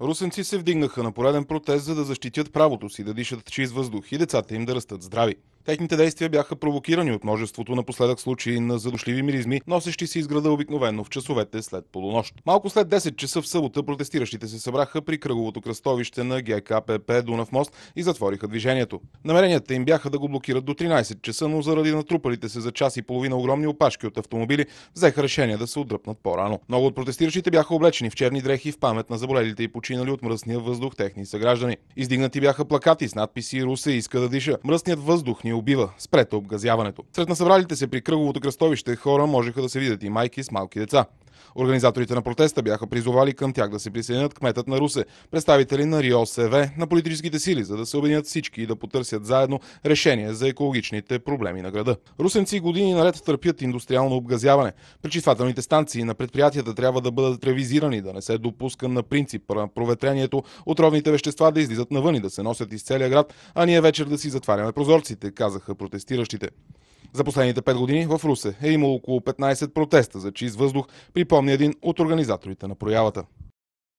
Русенци се вдигнаха на пореден протест, за да защитят правото си да дишат чист въздух и децата им да растат здрави. Техните действия бяха провокирани от множеството напоследък случаи на задушливи миризми, носещи се изграда обикновено в часовете след полунощ. Малко след 10 часа в събота протестиращите се събраха при кръговото кръстовище на ГКПП Дунав мост и затвориха движението. Намеренията им бяха да го блокират до 13 часа, но заради натрупалите се за час и половина огромни опашки от автомобили, взеха решение да се отдръпнат по-рано. Много от протестиращите бяха облечени в черни дрехи в памет на заболелите и починали от мръсния въздух техни съграждани. Издигнати бяха плакати с надписи Руса иска да диша. Мръсният въздух ни убива. Спрете обгазяването. Сред насъбралите се при кръговото кръстовище хора можеха да се видят и майки с малки деца. Организаторите на протеста бяха призовали към тях да се присъединят кметът на Русе, представители на Рио СВ, на политическите сили, за да се обединят всички и да потърсят заедно решение за екологичните проблеми на града. Русенци години наред търпят индустриално обгазяване. Пречиствателните станции на предприятията трябва да бъдат ревизирани, да не се допуска на принцип на проветрението отровните вещества да излизат навън и да се носят из целия град, а ние вечер да си затваряме прозорците, казаха протестиращите. За последните 5 години в Русе е имало около 15 протеста за чист въздух, припомни един от организаторите на проявата.